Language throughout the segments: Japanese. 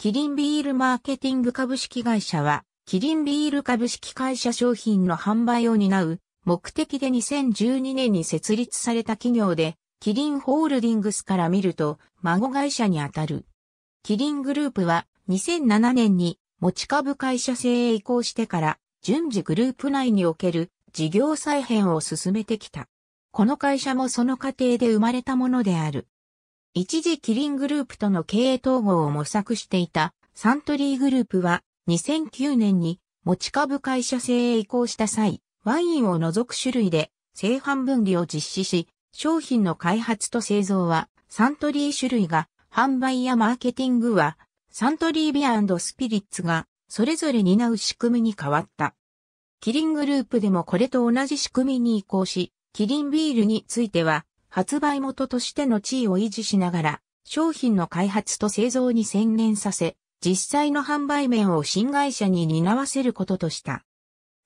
キリンビールマーケティング株式会社は、キリンビール株式会社商品の販売を担う目的で2012年に設立された企業で、キリンホールディングスから見ると、孫会社にあたる。キリングループは2007年に持ち株会社制へ移行してから、順次グループ内における事業再編を進めてきた。この会社もその過程で生まれたものである。一時キリングループとの経営統合を模索していたサントリーグループは2009年に持ち株会社制へ移行した際、ワインを除く種類で製販分離を実施し、商品の開発と製造はサントリー種類が販売やマーケティングはサントリービアスピリッツがそれぞれ担う仕組みに変わった。キリングループでもこれと同じ仕組みに移行し、キリンビールについては発売元としての地位を維持しながら、商品の開発と製造に専念させ、実際の販売面を新会社に担わせることとした。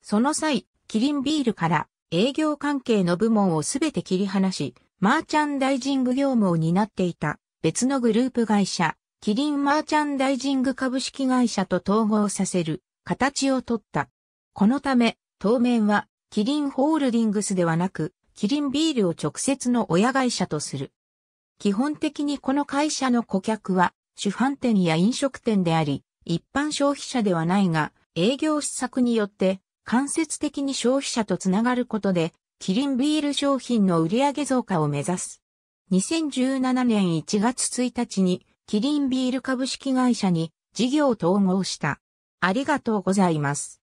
その際、キリンビールから営業関係の部門をすべて切り離し、マーチャンダイジング業務を担っていた別のグループ会社、キリンマーチャンダイジング株式会社と統合させる形をとった。このため、当面はキリンホールディングスではなく、キリンビールを直接の親会社とする。基本的にこの会社の顧客は主販店や飲食店であり、一般消費者ではないが、営業施策によって間接的に消費者とつながることで、キリンビール商品の売上増加を目指す。2017年1月1日に、キリンビール株式会社に事業統合した。ありがとうございます。